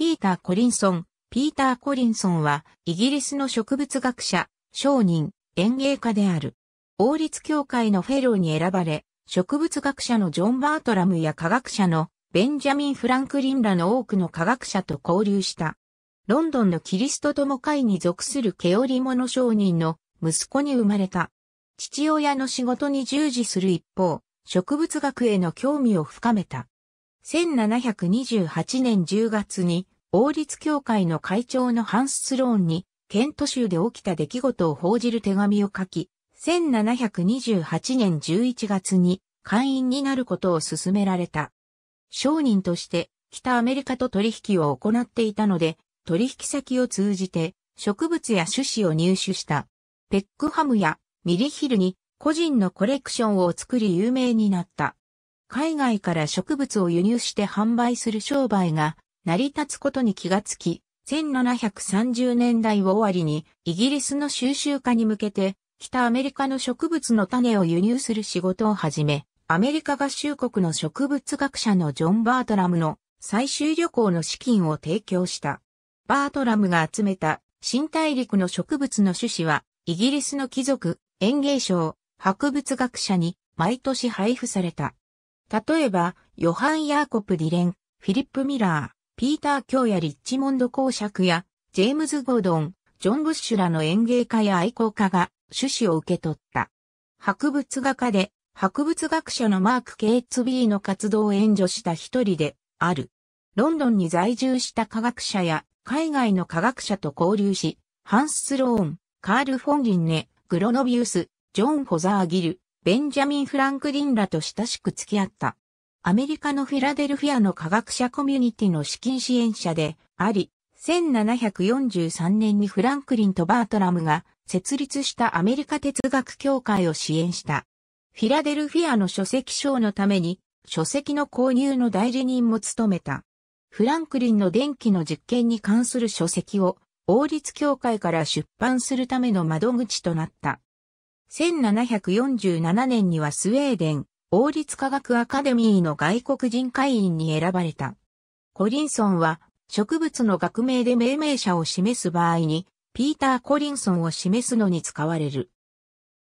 ピーター・コリンソン。ピーター・コリンソンは、イギリスの植物学者、商人、園芸家である。王立協会のフェローに選ばれ、植物学者のジョン・バートラムや科学者のベンジャミン・フランクリンらの多くの科学者と交流した。ロンドンのキリスト友会に属する毛織物商人の息子に生まれた。父親の仕事に従事する一方、植物学への興味を深めた。1728年10月に王立協会の会長のハンス・スローンに、ケント州で起きた出来事を報じる手紙を書き、1728年11月に会員になることを勧められた。商人として北アメリカと取引を行っていたので、取引先を通じて植物や種子を入手した。ペックハムやミリヒルに個人のコレクションを作り有名になった。海外から植物を輸入して販売する商売が成り立つことに気がつき、1730年代を終わりにイギリスの収集化に向けて北アメリカの植物の種を輸入する仕事を始め、アメリカ合衆国の植物学者のジョン・バートラムの最終旅行の資金を提供した。バートラムが集めた新大陸の植物の種子はイギリスの貴族、園芸賞、博物学者に毎年配布された。例えば、ヨハン・ヤーコプ・ディレン、フィリップ・ミラー、ピーター・キョーやリッチモンド公爵や、ジェームズ・ゴードン、ジョン・ブッシュらの演芸家や愛好家が趣旨を受け取った。博物画家で、博物学者のマーク・ケイツ・ビーの活動を援助した一人である。ロンドンに在住した科学者や海外の科学者と交流し、ハンス・ローン、カール・フォン・リンネ、グロノビウス、ジョン・フォザー・ギル、ベンジャミン・フランクリンらと親しく付き合った。アメリカのフィラデルフィアの科学者コミュニティの資金支援者であり、1743年にフランクリンとバートラムが設立したアメリカ哲学協会を支援した。フィラデルフィアの書籍賞のために書籍の購入の代理人も務めた。フランクリンの電気の実験に関する書籍を王立協会から出版するための窓口となった。1747年にはスウェーデン、王立科学アカデミーの外国人会員に選ばれた。コリンソンは植物の学名で命名者を示す場合に、ピーター・コリンソンを示すのに使われる。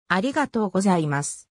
ありがとうございます。